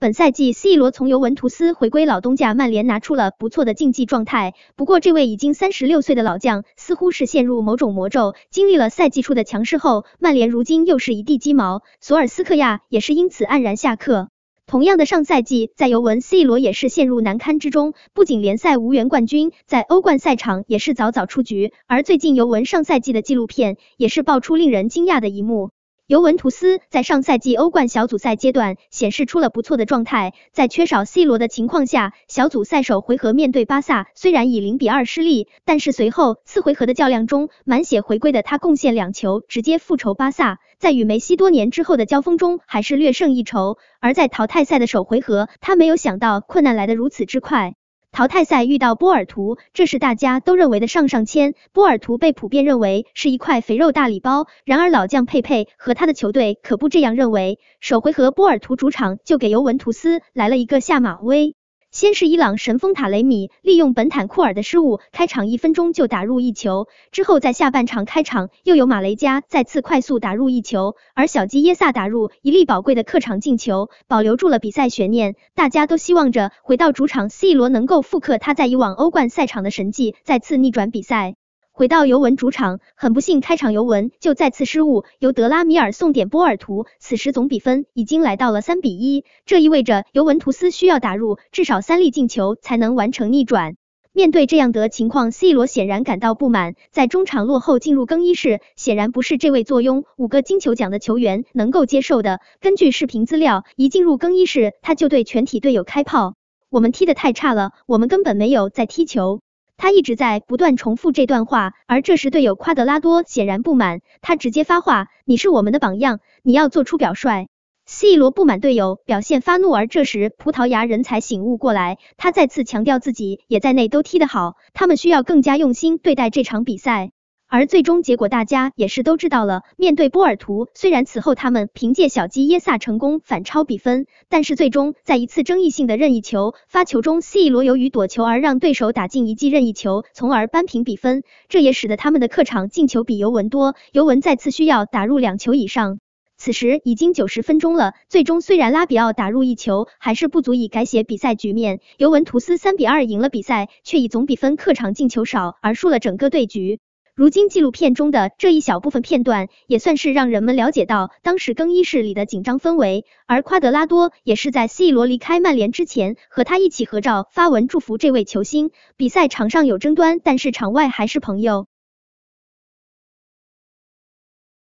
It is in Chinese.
本赛季 C 罗从尤文图斯回归老东家曼联，拿出了不错的竞技状态。不过，这位已经三十六岁的老将似乎是陷入某种魔咒。经历了赛季初的强势后，曼联如今又是一地鸡毛。索尔斯克亚也是因此黯然下课。同样的，上赛季在尤文，C 罗也是陷入难堪之中，不仅联赛无缘冠军，在欧冠赛场也是早早出局。而最近尤文上赛季的纪录片也是爆出令人惊讶的一幕。尤文图斯在上赛季欧冠小组赛阶段显示出了不错的状态，在缺少 C 罗的情况下，小组赛首回合面对巴萨，虽然以零比二失利，但是随后次回合的较量中，满血回归的他贡献两球，直接复仇巴萨。在与梅西多年之后的交锋中，还是略胜一筹。而在淘汰赛的首回合，他没有想到困难来得如此之快。淘汰赛遇到波尔图，这是大家都认为的上上签。波尔图被普遍认为是一块肥肉大礼包，然而老将佩佩和他的球队可不这样认为。首回合波尔图主场就给尤文图斯来了一个下马威。先是伊朗神锋塔雷米利用本坦库尔的失误，开场一分钟就打入一球。之后在下半场开场，又有马雷加再次快速打入一球，而小基耶萨打入一粒宝贵的客场进球，保留住了比赛悬念。大家都希望着回到主场，C 罗能够复刻他在以往欧冠赛场的神迹，再次逆转比赛。回到尤文主场，很不幸，开场尤文就再次失误，由德拉米尔送点，波尔图。此时总比分已经来到了三比一，这意味着尤文图斯需要打入至少三粒进球才能完成逆转。面对这样的情况，C 罗显然感到不满，在中场落后进入更衣室，显然不是这位坐拥五个金球奖的球员能够接受的。根据视频资料，一进入更衣室，他就对全体队友开炮：“我们踢得太差了，我们根本没有在踢球。”他一直在不断重复这段话，而这时队友夸德拉多显然不满，他直接发话：“你是我们的榜样，你要做出表率。”C 罗不满队友表现发怒，而这时葡萄牙人才醒悟过来，他再次强调自己也在内都踢得好，他们需要更加用心对待这场比赛。而最终结果，大家也是都知道了。面对波尔图，虽然此后他们凭借小基耶萨成功反超比分，但是最终在一次争议性的任意球发球中，C 罗由于躲球而让对手打进一记任意球，从而扳平比分。这也使得他们的客场进球比尤文多，尤文再次需要打入两球以上。此时已经九十分钟了，最终虽然拉比奥打入一球，还是不足以改写比赛局面。尤文图斯三比二赢了比赛，却以总比分客场进球少而输了整个对局。如今纪录片中的这一小部分片段，也算是让人们了解到当时更衣室里的紧张氛围。而夸德拉多也是在 C 罗离开曼联之前，和他一起合照发文祝福这位球星。比赛场上有争端，但是场外还是朋友。